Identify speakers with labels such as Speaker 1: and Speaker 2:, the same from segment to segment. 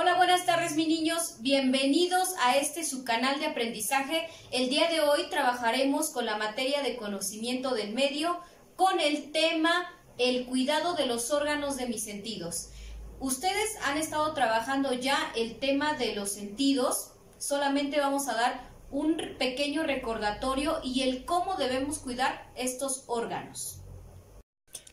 Speaker 1: Hola, buenas tardes mis niños, bienvenidos a este su canal de aprendizaje. El día de hoy trabajaremos con la materia de conocimiento del medio con el tema el cuidado de los órganos de mis sentidos. Ustedes han estado trabajando ya el tema de los sentidos, solamente vamos a dar un pequeño recordatorio y el cómo debemos cuidar estos órganos.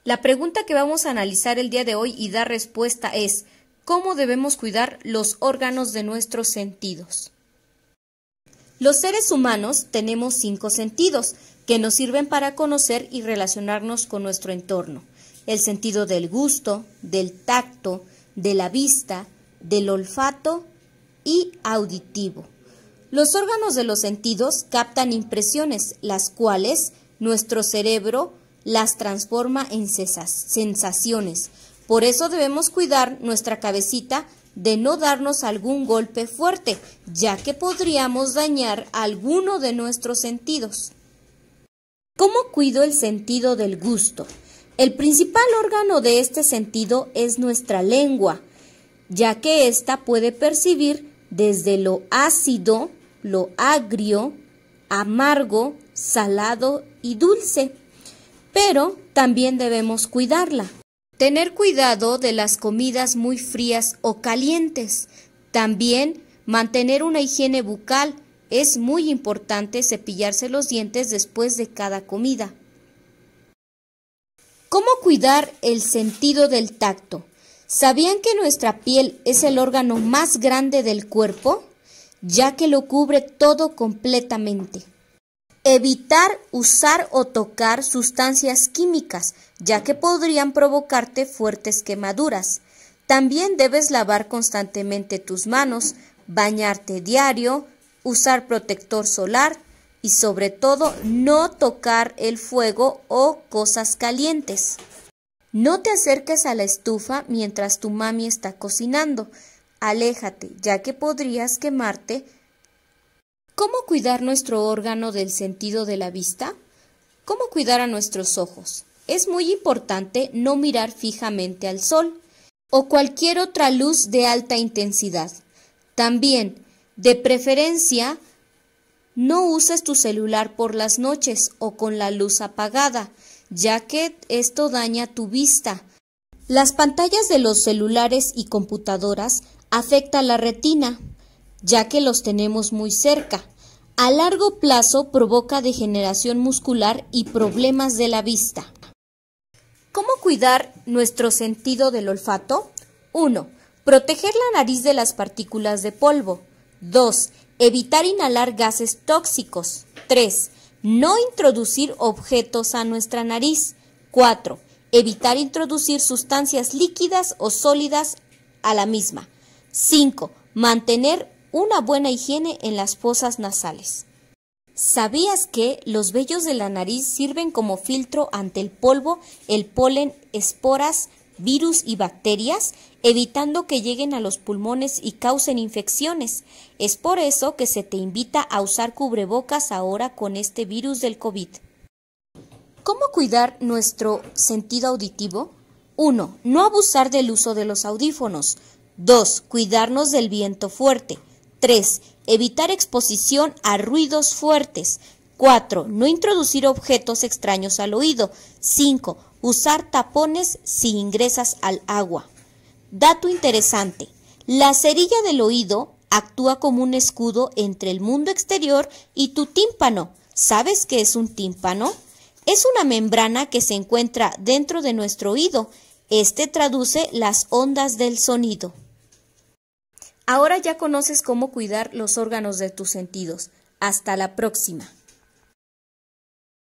Speaker 1: La pregunta que vamos a analizar el día de hoy y dar respuesta es, cómo debemos cuidar los órganos de nuestros sentidos. Los seres humanos tenemos cinco sentidos que nos sirven para conocer y relacionarnos con nuestro entorno. El sentido del gusto, del tacto, de la vista, del olfato y auditivo. Los órganos de los sentidos captan impresiones, las cuales nuestro cerebro las transforma en sensaciones, por eso debemos cuidar nuestra cabecita de no darnos algún golpe fuerte, ya que podríamos dañar alguno de nuestros sentidos. ¿Cómo cuido el sentido del gusto? El principal órgano de este sentido es nuestra lengua, ya que ésta puede percibir desde lo ácido, lo agrio, amargo, salado y dulce. Pero también debemos cuidarla, Tener cuidado de las comidas muy frías o calientes. También mantener una higiene bucal. Es muy importante cepillarse los dientes después de cada comida. ¿Cómo cuidar el sentido del tacto? ¿Sabían que nuestra piel es el órgano más grande del cuerpo? Ya que lo cubre todo completamente. Evitar usar o tocar sustancias químicas, ya que podrían provocarte fuertes quemaduras. También debes lavar constantemente tus manos, bañarte diario, usar protector solar y sobre todo no tocar el fuego o cosas calientes. No te acerques a la estufa mientras tu mami está cocinando. Aléjate, ya que podrías quemarte ¿Cómo cuidar nuestro órgano del sentido de la vista? ¿Cómo cuidar a nuestros ojos? Es muy importante no mirar fijamente al sol o cualquier otra luz de alta intensidad. También, de preferencia, no uses tu celular por las noches o con la luz apagada, ya que esto daña tu vista. Las pantallas de los celulares y computadoras afectan la retina, ya que los tenemos muy cerca. A largo plazo provoca degeneración muscular y problemas de la vista. ¿Cómo cuidar nuestro sentido del olfato? 1. Proteger la nariz de las partículas de polvo. 2. Evitar inhalar gases tóxicos. 3. No introducir objetos a nuestra nariz. 4. Evitar introducir sustancias líquidas o sólidas a la misma. 5. Mantener una buena higiene en las fosas nasales. ¿Sabías que los vellos de la nariz sirven como filtro ante el polvo, el polen, esporas, virus y bacterias, evitando que lleguen a los pulmones y causen infecciones? Es por eso que se te invita a usar cubrebocas ahora con este virus del COVID. ¿Cómo cuidar nuestro sentido auditivo? 1. No abusar del uso de los audífonos. 2. Cuidarnos del viento fuerte. 3. Evitar exposición a ruidos fuertes. 4. No introducir objetos extraños al oído. 5. Usar tapones si ingresas al agua. Dato interesante. La cerilla del oído actúa como un escudo entre el mundo exterior y tu tímpano. ¿Sabes qué es un tímpano? Es una membrana que se encuentra dentro de nuestro oído. Este traduce las ondas del sonido. Ahora ya conoces cómo cuidar los órganos de tus sentidos. Hasta la próxima.